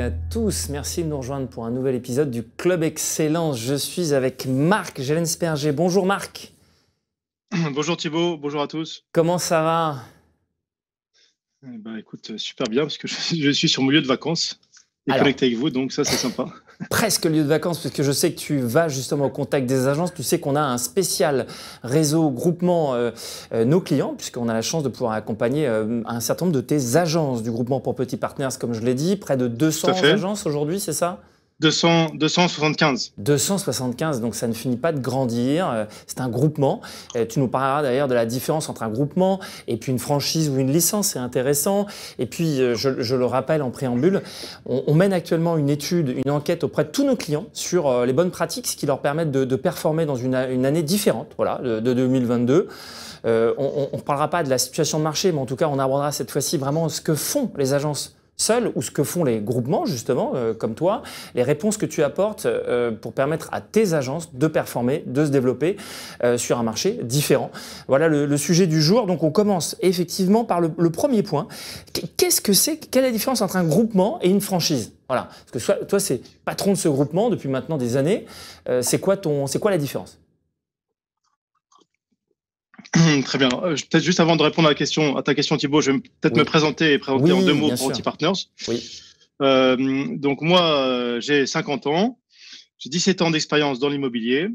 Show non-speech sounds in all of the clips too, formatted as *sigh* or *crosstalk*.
à tous. Merci de nous rejoindre pour un nouvel épisode du Club Excellence. Je suis avec Marc Sperger. Bonjour Marc. *clears throat* Bonjour Thibault, bonjour à tous. Comment ça va bah Écoute, super bien parce que je suis sur mon lieu de vacances. Et avec vous, donc ça c'est sympa. *laughs* Presque lieu de vacances, puisque je sais que tu vas justement au contact des agences. Tu sais qu'on a un spécial réseau groupement euh, euh, nos clients, puisqu'on a la chance de pouvoir accompagner euh, un certain nombre de tes agences du groupement pour petits partenaires, comme je l'ai dit, près de 200 agences aujourd'hui, c'est ça 275. 275, donc ça ne finit pas de grandir. Euh, c'est un groupement. Euh, tu nous parleras d'ailleurs de la différence entre un groupement et puis une franchise ou une licence, c'est intéressant. Et puis, euh, je, le rappelle en préambule, on, mène actuellement une étude, une enquête auprès de tous nos clients sur les bonnes pratiques, qui leur permettent de, performer dans une, année différente, voilà, de, 2022. on ne parlera pas de la situation de marché, mais en tout cas, on abordera cette fois-ci vraiment ce que font les agences seul ou ce que font les groupements, justement, euh, comme toi, les réponses que tu apportes euh, pour permettre à tes agences de performer, de se développer euh, sur un marché différent. Voilà le, sujet du jour. Donc on commence effectivement par le, premier point. Qu'est-ce que c'est Quelle est la différence entre un groupement et une franchise Voilà. Parce que toi, c'est patron de ce groupement depuis maintenant des années. c'est quoi, ton, quoi la différence *clears throat* Très bien. Euh, peut-être juste avant de répondre à, la question, à ta question, Thibault, je vais peut-être me présenter et présenter en deux mots pour Anti-Partners. Oui. Euh, donc, moi, euh, j'ai 50 ans. J'ai 17 ans d'expérience dans l'immobilier.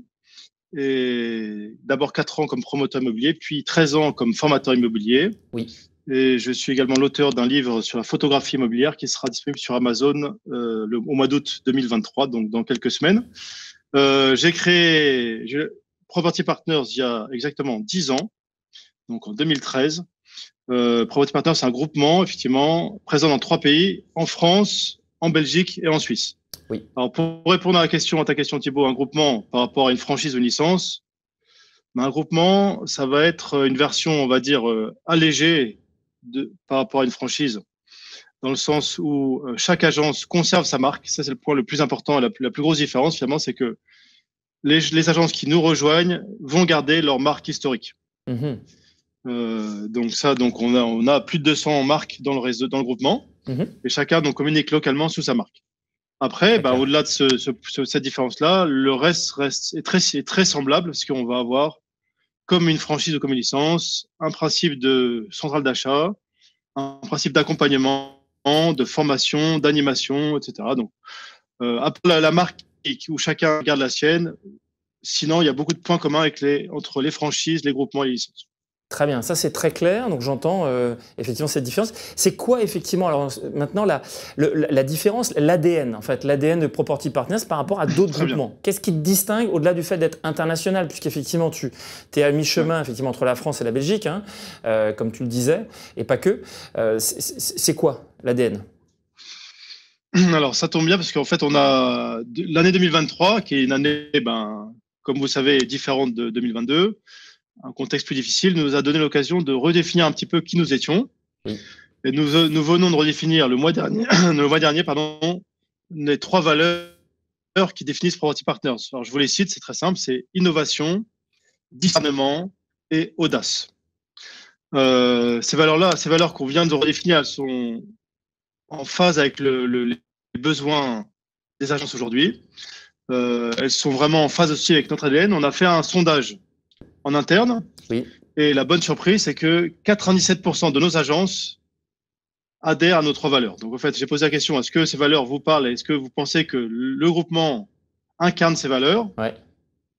Et d'abord 4 ans comme promoteur immobilier, puis 13 ans comme formateur immobilier. Oui. Et je suis également l'auteur d'un livre sur la photographie immobilière qui sera disponible sur Amazon au mois d'août 2023, donc dans quelques semaines. j'ai créé, Property Partners il y a exactement 10 ans, donc en 2013. Euh, Property Partners, c'est un groupement, effectivement, présent dans trois pays, en France, en Belgique et en Suisse. Oui. Alors, pour répondre à, la question, à ta question, Thibault, un groupement par rapport à une franchise ou une licence, ben, un groupement, ça va être une version, on va dire, euh, allégée de, par rapport à une franchise, dans le sens où euh, chaque agence conserve sa marque. Ça, c'est le point le plus important et la plus grosse différence, finalement, c'est que les, agences qui nous rejoignent vont garder leur marque historique. Mhm. Euh, donc ça, donc on a, plus de 200 marques dans le, réseau, dans le groupement, mhm. et chacun donc, communique localement sous sa marque. Après, bah, au-delà de cette différence-là, le reste, reste est, très, est très semblable, parce qu'on va avoir, comme une franchise ou comme une licence, un principe de centrale d'achat, un principe d'accompagnement, de formation, d'animation, etc. Donc, euh, après, la marque et où chacun garde la sienne. Sinon, il y a beaucoup de points communs avec les, entre les franchises, les groupements et les licences. Très bien, ça c'est très clair, donc j'entends euh, effectivement cette différence. C'est quoi effectivement, alors euh, maintenant, la, différence, l'ADN en fait, l'ADN de Property Partners par rapport à d'autres groupements Qu'est-ce qui te distingue au-delà du fait d'être international, puisqu'effectivement tu es à mi-chemin effectivement entre la France et la Belgique, hein, euh, comme tu le disais, et pas que. c'est quoi l'ADN *clears throat* Alors, ça tombe bien parce qu'en fait, on a l'année 2023, qui est une année, ben, comme vous savez, différente de 2022, un contexte plus difficile, nous a donné l'occasion de redéfinir un petit peu qui nous étions. Et euh, nous, venons de redéfinir le mois dernier, *clears throat* le mois dernier pardon, les trois valeurs qui définissent Property Partners. Alors, je vous les cite, c'est très simple, c'est innovation, discernement et audace. Euh, ces valeurs-là, ces valeurs qu'on vient de redéfinir, elles sont en phase avec le, besoins des agences aujourd'hui. Euh, elles sont vraiment en phase aussi avec notre ADN. On a fait un sondage en interne. Et la bonne surprise, c'est que 97% de nos agences adhèrent à nos trois valeurs. Donc, en fait, j'ai posé la question est-ce que ces valeurs vous parlent Est-ce que vous pensez que le groupement incarne ces valeurs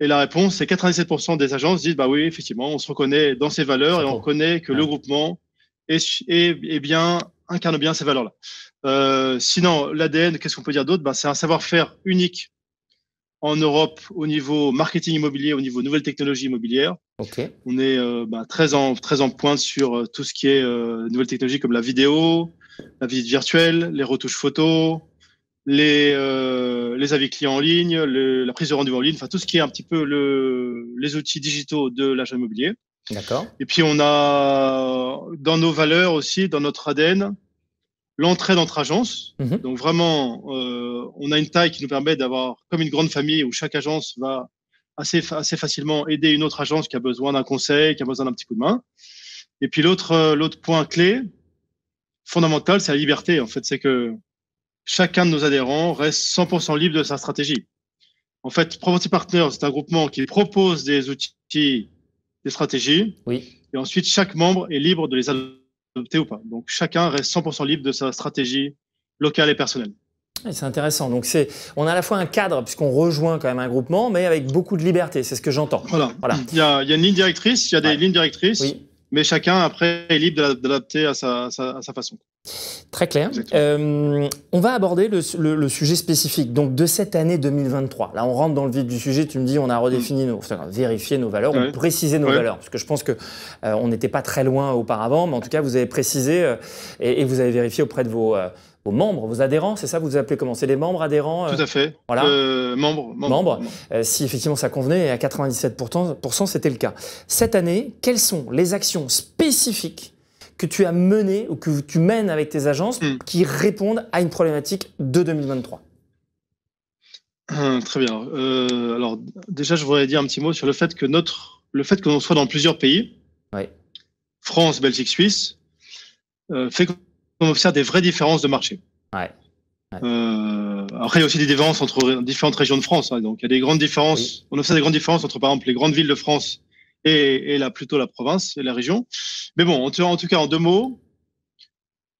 Et la réponse, c'est 97% des agences disent bah oui, effectivement, on se reconnaît dans ces valeurs et on reconnaît que le groupement est, est, est bien incarne bien ces valeurs-là. Euh, sinon, l'ADN, qu'est-ce qu'on peut dire d'autre ben, C'est un savoir-faire unique en Europe au niveau marketing immobilier, au niveau nouvelles technologies immobilières. Okay. On est euh, ben, très, en, très en pointe sur euh, tout ce qui est euh, nouvelles technologies comme la vidéo, la visite virtuelle, les retouches photos, les, les avis clients en ligne, la prise de rendez-vous en ligne, enfin tout ce qui est un petit peu le, les outils digitaux de l'agent immobilier. D'accord. Et puis on a dans nos valeurs aussi, dans notre ADN, l'entrée entre agences. Mhm. Donc vraiment, euh, on a une taille qui nous permet d'avoir comme une grande famille où chaque agence va assez, assez facilement aider une autre agence qui a besoin d'un conseil, qui a besoin d'un petit coup de main. Et puis l'autre euh, l'autre point clé fondamental, c'est la liberté. En fait, c'est que chacun de nos adhérents reste 100% libre de sa stratégie. En fait, Property Partners, c'est un groupement qui propose des outils des stratégies. Oui. Et ensuite, chaque membre est libre de les adopter ou pas. Donc, chacun reste 100% libre de sa stratégie locale et personnelle. Ah, c'est intéressant. Donc, c'est, on a à la fois un cadre, puisqu'on rejoint quand même un groupement, mais avec beaucoup de liberté. C'est ce que j'entends. Voilà. voilà. Il, y a, une ligne directrice, il y a des lignes directrices, mais chacun, après, est libre d'adapter à sa façon. Très clair. Euh, on va aborder le, sujet spécifique donc de cette année 2023. Là, on rentre dans le vif du sujet. Tu me dis, on a redéfini mm. nos, enfin, vérifié nos valeurs, ouais. précisé nos valeurs, parce que je pense que euh, on n'était pas très loin auparavant, mais en tout cas, vous avez précisé euh, et, vous avez vérifié auprès de vos, vos membres, vos adhérents, c'est ça vous, appelez comment C'est les membres adhérents Tout à fait. Voilà. membres. Membres. si effectivement ça convenait, et à 97%, c'était le cas. Cette année, quelles sont les actions spécifiques que tu as mené ou que tu mènes avec tes agences hmm. qui répondent à une problématique de 2023 hum, Très bien. Euh, alors déjà, je voudrais dire un petit mot sur le fait que notre, le fait que l'on soit dans plusieurs pays, France, Belgique, Suisse, euh, fait qu'on observe des vraies différences de marché. Euh, après, il y a aussi des différences entre différentes régions de France. Hein. donc, il y a des grandes différences. On observe des grandes différences entre, par exemple, les grandes villes de France et, là, plutôt la province et la région. Mais bon, en, en tout cas, en deux mots,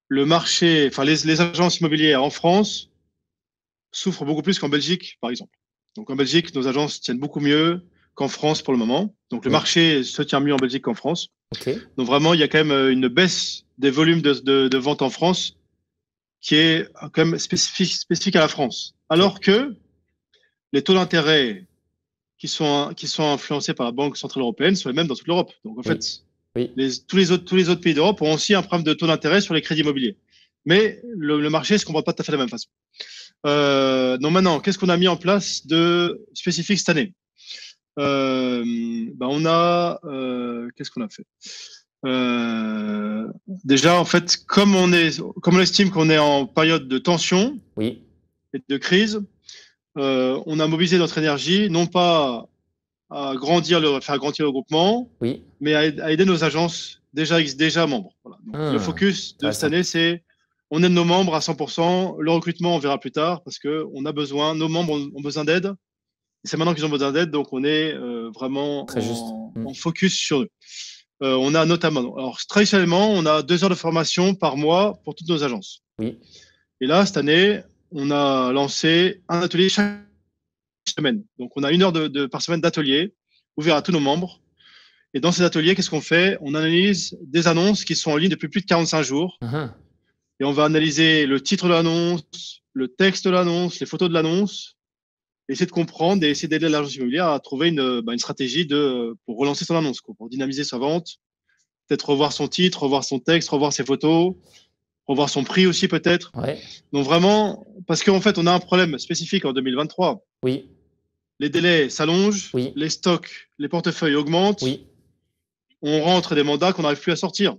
le marché, enfin, les, agences immobilières en France souffrent beaucoup plus qu'en Belgique, par exemple. Donc, en Belgique, nos agences tiennent beaucoup mieux qu'en France pour le moment. Donc, le marché se tient mieux en Belgique qu'en France. Donc, vraiment, il y a quand même euh, une baisse des volumes de, de, vente en France qui est euh, quand même spécifique, spécifique à la France. Alors que les taux d'intérêt qui sont, qui influencés par la Banque Centrale Européenne sont les mêmes dans toute l'Europe. Donc, en fait, tous, les autres, pays d'Europe ont aussi un problème de taux d'intérêt sur les crédits immobiliers. Mais le, marché ne se comprend pas tout à fait de la même façon. Euh, donc maintenant, qu'est-ce qu'on a mis en place de spécifique cette année euh, ben, On a... Euh, qu'est-ce qu'on a fait Déjà, en fait, comme on, est, comme on estime qu'on est en période de tension et de crise, euh, on a mobilisé notre énergie, non pas à grandir le, faire grandir le groupement, mais à, aider nos agences déjà, membres. le ah, focus de cette année, c'est on aide nos membres à 100%, le recrutement, on verra plus tard, parce qu'on a besoin, nos membres ont, besoin d'aide. C'est maintenant qu'ils ont besoin d'aide, donc on est euh, vraiment mm. en, focus sur eux. Euh, on a notamment, alors traditionnellement, on a deux heures de formation par mois pour toutes nos agences. Et là, cette année, on a lancé un atelier chaque semaine. Donc, on a une heure par semaine d'atelier ouvert à tous nos membres. Et dans ces ateliers, qu'est-ce qu'on fait On analyse des annonces qui sont en ligne depuis plus de 45 jours. Uh-huh. Et on va analyser le titre de l'annonce, le texte de l'annonce, les photos de l'annonce, essayer de comprendre et essayer d'aider l'agence immobilière à trouver une, bah, stratégie pour relancer son annonce, pour dynamiser sa vente, peut-être revoir son titre, revoir son texte, revoir ses photos, revoir son prix aussi peut-être. Donc vraiment, parce qu'en fait, on a un problème spécifique en 2023. Oui. Les délais s'allongent, les stocks, les portefeuilles augmentent. Oui. On rentre des mandats qu'on n'arrive plus à sortir.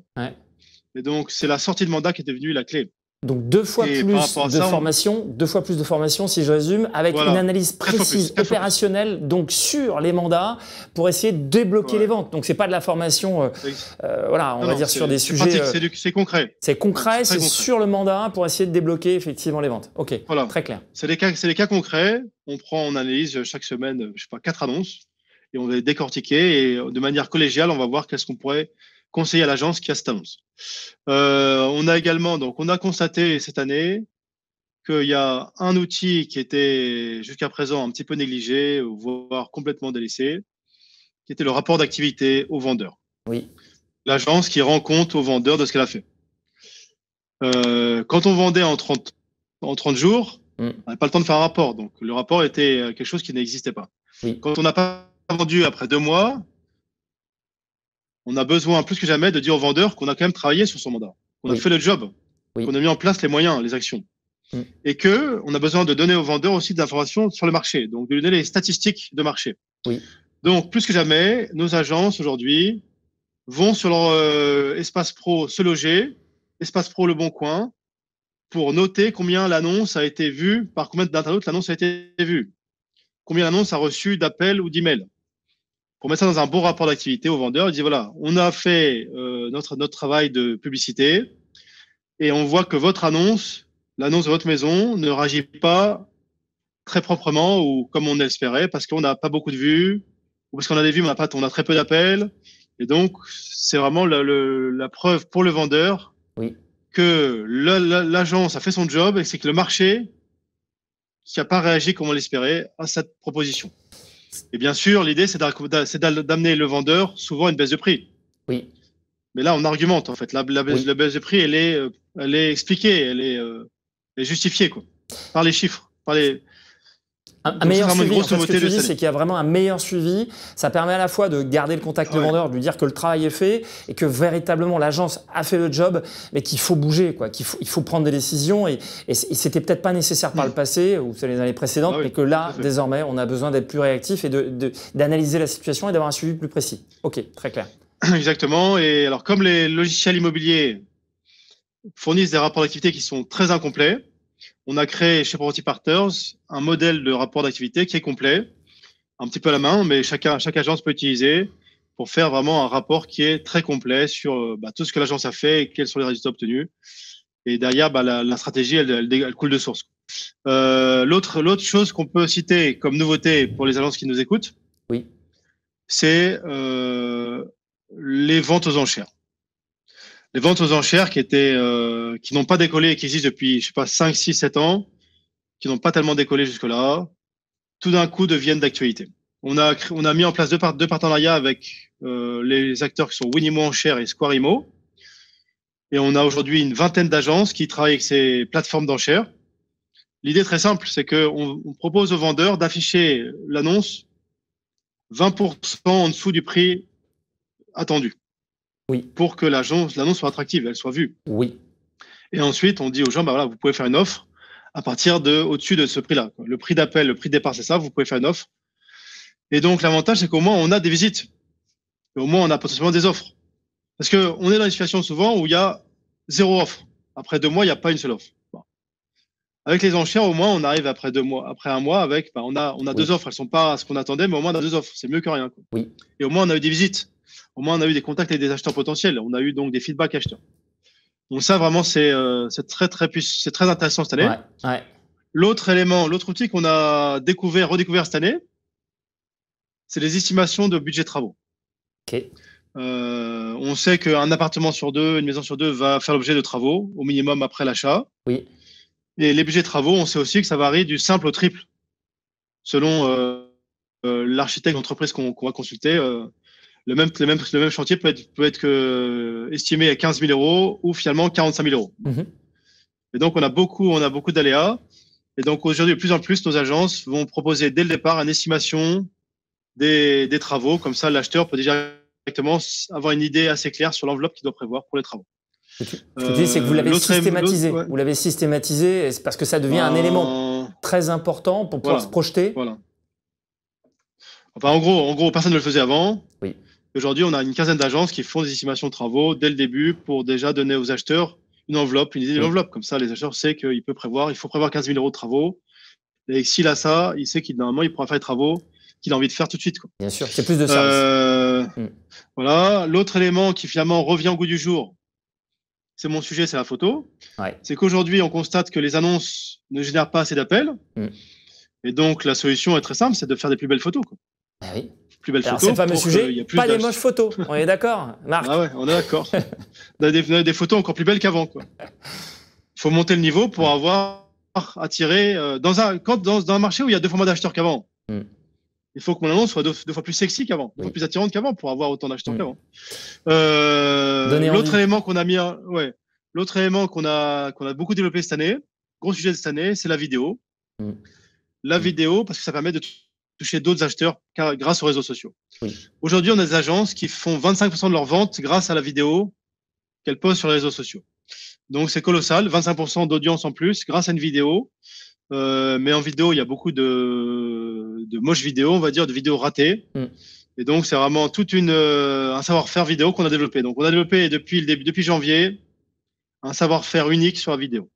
Et donc, c'est la sortie de mandat qui est devenue la clé. Donc deux fois plus de formation, deux fois plus de formation si je résume, avec une analyse précise, opérationnelle, donc sur les mandats, pour essayer de débloquer les ventes. Donc c'est pas de la formation, euh, euh, voilà, on va dire sur des sujets. Euh, c'est concret. C'est concret, c'est sur le mandat pour essayer de débloquer effectivement les ventes. Ok, très clair. C'est les cas, concrets. On prend, en analyse chaque semaine, je sais pas, quatre annonces et on va les décortiquer et de manière collégiale, on va voir qu'est-ce qu'on pourrait conseiller à l'agence qui a cette annonce. Euh, on a également, donc, on a constaté cette année qu'il y a un outil qui était jusqu'à présent un petit peu négligé, voire complètement délaissé, qui était le rapport d'activité aux vendeur. Oui. L'agence qui rend compte au vendeur de ce qu'elle a fait. Euh, quand on vendait en 30, en 30 jours, mm. on n'avait pas le temps de faire un rapport. Donc, le rapport était euh, quelque chose qui n'existait pas. Quand on n'a pas vendu après deux mois, on a besoin plus que jamais de dire aux vendeurs qu'on a quand même travaillé sur son mandat, qu'on a fait le job, qu'on a mis en place les moyens, les actions. Et que on a besoin de donner aux vendeurs aussi des informations sur le marché, donc de donner les statistiques de marché. Donc, plus que jamais, nos agences aujourd'hui vont sur leur euh, espace pro se loger, espace pro le bon coin, pour noter combien l'annonce a été vue, par combien d'internautes l'annonce a été vue, combien l'annonce a reçu d'appels ou d'emails pour mettre ça dans un bon rapport d'activité au vendeur. Il dit voilà, on a fait euh, notre, notre travail de publicité et on voit que votre annonce, l'annonce de votre maison, ne réagit pas très proprement ou comme on espérait parce qu'on n'a pas beaucoup de vues ou parce qu'on a des vues, mais on a, pas, on a très peu d'appels. Et donc, c'est vraiment la, preuve pour le vendeur que l'agence a fait son job et c'est que le marché qui n'a pas réagi comme on l'espérait à cette proposition. Et bien sûr, l'idée, c'est d'amener le vendeur souvent à une baisse de prix. Oui. Mais là, on argumente, en fait. La, baisse, de prix, elle est, euh, expliquée, elle est, euh, justifiée, par les chiffres, par les, un, meilleur suivi. ce c'est qu'il y a vraiment un meilleur suivi. Ça permet à la fois de garder le contact de vendeur, de lui dire que le travail est fait et que véritablement l'agence a fait le job, mais qu'il faut bouger, quoi. Qu'il faut, il faut prendre des décisions et, ce c'était peut-être pas nécessaire par mm. le passé ou les années précédentes, ah mais que là, désormais, on a besoin d'être plus réactif et d'analyser la situation et d'avoir un suivi plus précis. Ok, très clair. *clears throat* Exactement. Et alors, comme les logiciels immobiliers fournissent des rapports d'activité qui sont très incomplets, on a créé chez Property Partners un modèle de rapport d'activité qui est complet, un petit peu à la main, mais chacun, chaque agence peut utiliser pour faire vraiment un rapport qui est très complet sur euh, bah, tout ce que l'agence a fait et quels sont les résultats obtenus. Et derrière, bah, la, stratégie, elle, coule de source. Euh, l'autre, l'autre chose qu'on peut citer comme nouveauté pour les agences qui nous écoutent, oui. c'est euh, les ventes aux enchères les ventes aux enchères qui étaient, euh, qui n'ont pas décollé et qui existent depuis, je sais pas, 5, 6, 7 ans, qui n'ont pas tellement décollé jusque-là, tout d'un coup deviennent d'actualité. On a, on a mis en place deux, partenariats avec euh, les acteurs qui sont Winimo Enchères et Squarimo. Et on a aujourd'hui une vingtaine d'agences qui travaillent avec ces plateformes d'enchères. L'idée très simple, c'est qu'on on propose aux vendeurs d'afficher l'annonce 20% en dessous du prix attendu. Pour que l'annonce soit attractive, elle soit vue. Oui. Et ensuite, on dit aux gens, bah vous pouvez faire une offre à partir de au-dessus de ce prix-là. Le prix d'appel, le prix de départ, c'est ça, vous pouvez faire une offre. Et donc, l'avantage, c'est qu'au moins, on a des visites. au moins, on a potentiellement des offres. Parce qu'on est dans une situation souvent où il y a zéro offre. Après deux mois, il n'y a pas une seule offre. Avec les enchères, au moins, on arrive après deux mois, après un mois, avec, bah, on a, on a deux offres. Elles ne sont pas à ce qu'on attendait, mais au moins, on a deux offres. C'est mieux que rien. Et au moins, on a eu des visites au moins on a eu des contacts avec des acheteurs potentiels, on a eu donc des feedbacks acheteurs. Donc ça vraiment c'est euh, très très c'est très intéressant cette année. L'autre élément, l'autre outil qu'on a découvert, redécouvert cette année, c'est les estimations de budget de travaux. Euh, on sait qu'un appartement sur deux, une maison sur deux va faire l'objet de travaux, au minimum après l'achat. Oui. Et les budgets de travaux, on sait aussi que ça varie du simple au triple, selon euh, l'architecte d'entreprise qu'on va consulter le même, le même, le même chantier peut être, peut être que, euh, estimé à 15 000 euros ou finalement 45 000 euros. Mhm. Et donc, on a beaucoup, on a beaucoup d'aléas. Et donc, aujourd'hui, de plus en plus, nos agences vont proposer dès le départ une estimation des, des travaux. Comme ça, l'acheteur peut déjà directement avoir une idée assez claire sur l'enveloppe qu'il doit prévoir pour les travaux. Ce que c'est que vous l'avez euh, systématisé. Vous l'avez systématisé parce que ça devient un euh, élément très important pour pouvoir se projeter. Voilà. Enfin, en gros, en gros, personne ne le faisait avant. Oui. Aujourd'hui, on a une quinzaine d'agences qui font des estimations de travaux dès le début pour déjà donner aux acheteurs une enveloppe, une idée de l'enveloppe. Comme ça, les acheteurs savent qu'il peut prévoir, il faut prévoir 15 000 euros de travaux. Et s'il a ça, il sait qu'il normalement, il pourra faire les travaux qu'il a envie de faire tout de suite. Bien sûr, c'est plus de service. Euh, mm. Voilà. L'autre élément qui finalement revient au goût du jour, c'est mon sujet, c'est la photo. C'est qu'aujourd'hui, on constate que les annonces ne génèrent pas assez d'appels. Mm. Et donc, la solution est très simple, c'est de faire des plus belles photos. Bah plus belles Alors, photos. pas les moches photos. On est d'accord, Marc ah ouais, on est d'accord. on, *laughs* a des, photos encore plus belles qu'avant. Il faut monter le niveau pour avoir attiré euh, dans un dans, un marché où il y a deux fois moins d'acheteurs qu'avant. Hmm. Il faut que mon annonce soit deux, fois plus sexy qu'avant, plus attirante qu'avant pour avoir autant d'acheteurs hmm. qu'avant. Euh, l'autre élément qu'on a mis, ouais, l'autre élément qu'on a qu'on a beaucoup développé cette année, gros sujet de cette année, c'est la vidéo. Hmm. La vidéo parce que ça permet de toucher d'autres acheteurs grâce aux réseaux sociaux. Aujourd'hui, on a des agences qui font 25% de leurs ventes grâce à la vidéo qu'elles postent sur les réseaux sociaux. Donc c'est colossal, 25% d'audience en plus grâce à une vidéo. Euh, mais en vidéo, il y a beaucoup de, moches vidéos, on va dire, de vidéos ratées. Mm. Et donc c'est vraiment toute une euh, un savoir-faire vidéo qu'on a développé. Donc on a développé depuis le début, depuis janvier un savoir-faire unique sur la vidéo.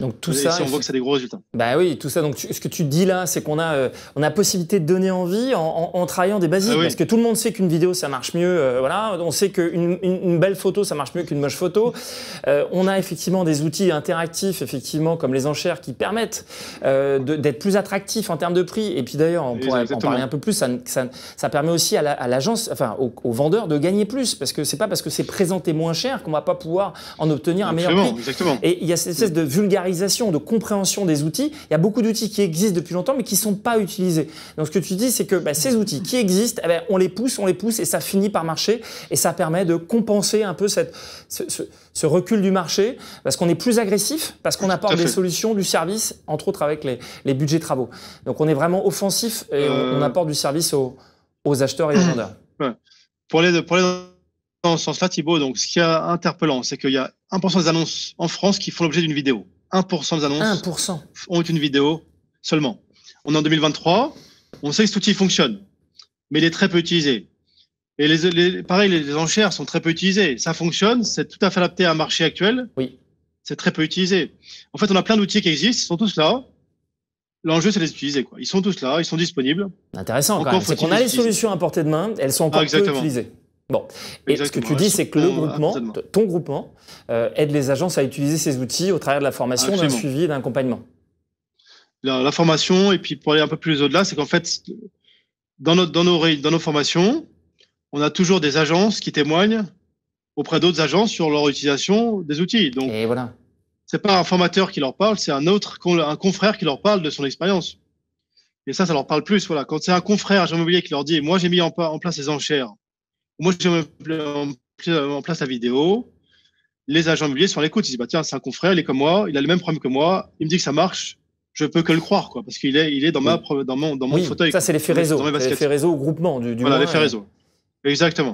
Donc tout ça, si on voit que c'est des gros résultats. Bah oui, tout ça. Donc ce que tu dis là, c'est qu'on a euh, on a possibilité de donner envie en, travaillant des basiques, ah parce que tout le monde sait qu'une vidéo ça marche mieux. Euh, voilà, on sait qu'une une, belle photo ça marche mieux qu'une moche photo. Euh, on a effectivement des outils interactifs, effectivement comme les enchères qui permettent d'être plus attractifs en termes de prix. Et puis d'ailleurs, on pourrait en parler un peu plus. Ça, permet aussi à l'agence, enfin aux, vendeurs de gagner plus, parce que c'est pas parce que c'est présenté moins cher qu'on va pas pouvoir en obtenir un meilleur prix. Exactement. Et il y a cette espèce de vulgarité de compréhension des outils. Il y a beaucoup d'outils qui existent depuis longtemps, mais qui ne sont pas utilisés. Donc ce que tu dis, c'est que bah, ces outils qui existent, eh ben, on les pousse, on les pousse, et ça finit par marcher, et ça permet de compenser un peu cette, ce, recul du marché, parce qu'on est plus agressif, parce qu'on apporte des solutions, du service, entre autres avec les, les budgets travaux. Donc on est vraiment offensif et on, euh. apporte du service aux, acheteurs et aux vendeurs. *clears throat* Pour les dans ce sens-là, Thibaut, donc, ce qui est interpellant, c'est qu'il y a 1% des annonces en France qui font l'objet d'une vidéo. 1% des annonces ont une vidéo seulement. On est en 2023, on sait que cet outil fonctionne, mais il est très peu utilisé. Et les, pareil, les, enchères sont très peu utilisées. Ça fonctionne, c'est tout à fait adapté à un marché actuel. Oui. C'est très peu utilisé. En fait, on a plein d'outils qui existent, ils sont tous là. L'enjeu, c'est les utiliser. Quoi. Ils sont tous là, ils sont disponibles. Intéressant, quand même. C'est qu'on a les solutions à portée de main, elles sont pas ah, utilisées. Bon, et ce que tu dis, c'est que le groupement, ton groupement, euh, aide les agences à utiliser ces outils au travers de la formation, d'un suivi, d'un accompagnement. La, formation, et puis pour aller un peu plus au-delà, c'est qu'en fait, dans, notre, dans, nos, dans nos formations, on a toujours des agences qui témoignent auprès d'autres agences sur leur utilisation des outils. Donc, et voilà. c'est pas un formateur qui leur parle, c'est un autre, un confrère qui leur parle de son expérience. Et ça, ça leur parle plus. Voilà. Quand c'est un confrère, agent mobilier qui leur dit, moi, j'ai mis en, en place les enchères moi, j'ai en place la vidéo. Les agents immobiliers sont à l'écoute. Ils disent, bah, tiens, c'est un confrère, il est comme moi, il a le même problème que moi, il me dit que ça marche, je peux que le croire, quoi, parce qu'il est, il est dans, ma, dans mon, dans mon fauteuil. Ça, c'est l'effet réseau. L'effet réseau groupement du, Voilà, l'effet euh, réseau. Exactement.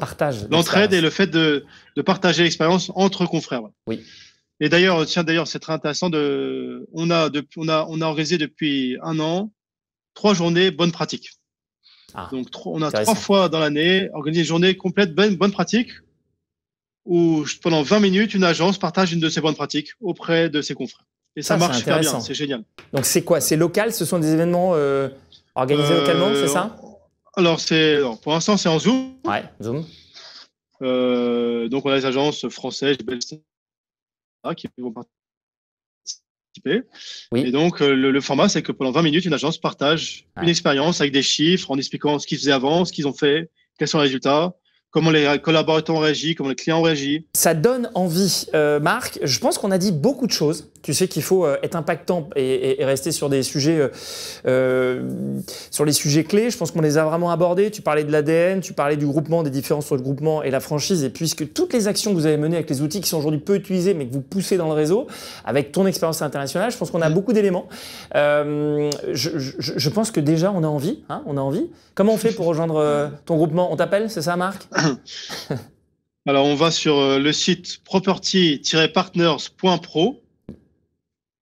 L'entraide et le fait de, partager l'expérience entre confrères. Oui. Et d'ailleurs, tiens, d'ailleurs, c'est très intéressant de, on a, a, on a organisé depuis un an trois journées bonnes pratiques. Ah, donc, on a trois fois dans l'année organisé une journée complète bonne, bonne pratique où pendant 20 minutes, une agence partage une de ses bonnes pratiques auprès de ses confrères. Et ça, ah, marche très bien, c'est génial. Donc c'est quoi C'est local Ce sont des événements euh, organisés euh, localement, c'est ça alors, c'est pour l'instant, c'est en Zoom. Ouais, Zoom. Euh, donc on a les agences françaises, qui vont et donc, euh, le, format, c'est que pendant 20 minutes, une agence partage une expérience avec des chiffres en expliquant ce qu'ils faisaient avant, ce qu'ils ont fait, quels sont les résultats, comment les collaborateurs ont réagi, comment les clients ont réagi. Ça donne envie, euh, Marc. Je pense qu'on a dit beaucoup de choses. Tu sais qu'il faut euh, être impactant et, rester sur des sujets, euh, euh, sur les sujets clés. Je pense qu'on les a vraiment abordés. Tu parlais de l'ADN, tu parlais du groupement, des différences sur le groupement et la franchise. Et puisque toutes les actions que vous avez menées avec les outils qui sont aujourd'hui peu utilisés, mais que vous poussez dans le réseau, avec ton expérience internationale, je pense qu'on a mm. beaucoup d'éléments. je, je, pense que déjà, on a envie. Hein, on a envie. Comment on fait pour rejoindre ton groupement On t'appelle, c'est ça, Marc *coughs* Alors, on va sur le site property-partners.pro.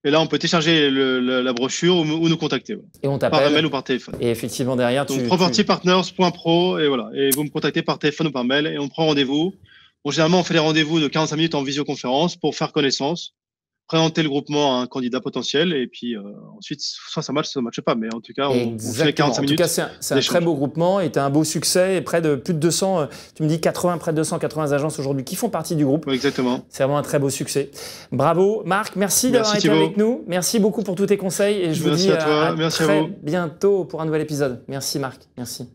Et là, on peut télécharger la brochure ou, nous contacter. Et on t'appelle. Par mail ou par téléphone. Et effectivement, derrière, tu. Donc, propertypartners.pro, et voilà. Et vous me contactez par téléphone ou par mail, et on prend rendez-vous. généralement, on fait des rendez-vous de 45 minutes en visioconférence pour faire connaissance présenter le groupement à un candidat potentiel et puis euh, ensuite soit ça marche soit ça ne pas mais en tout cas on, fait 45 minutes. En tout cas c'est un, très beau groupement et tu as un beau succès et près de plus de 200 euh, tu me dis 80 près de 280 agences aujourd'hui qui font partie du groupe. exactement. C'est vraiment un très beau succès. Bravo Marc, merci, d'avoir été avec nous. Merci beaucoup pour tous tes conseils et je vous dis à, toi. très bientôt pour un nouvel épisode. Merci Marc, merci.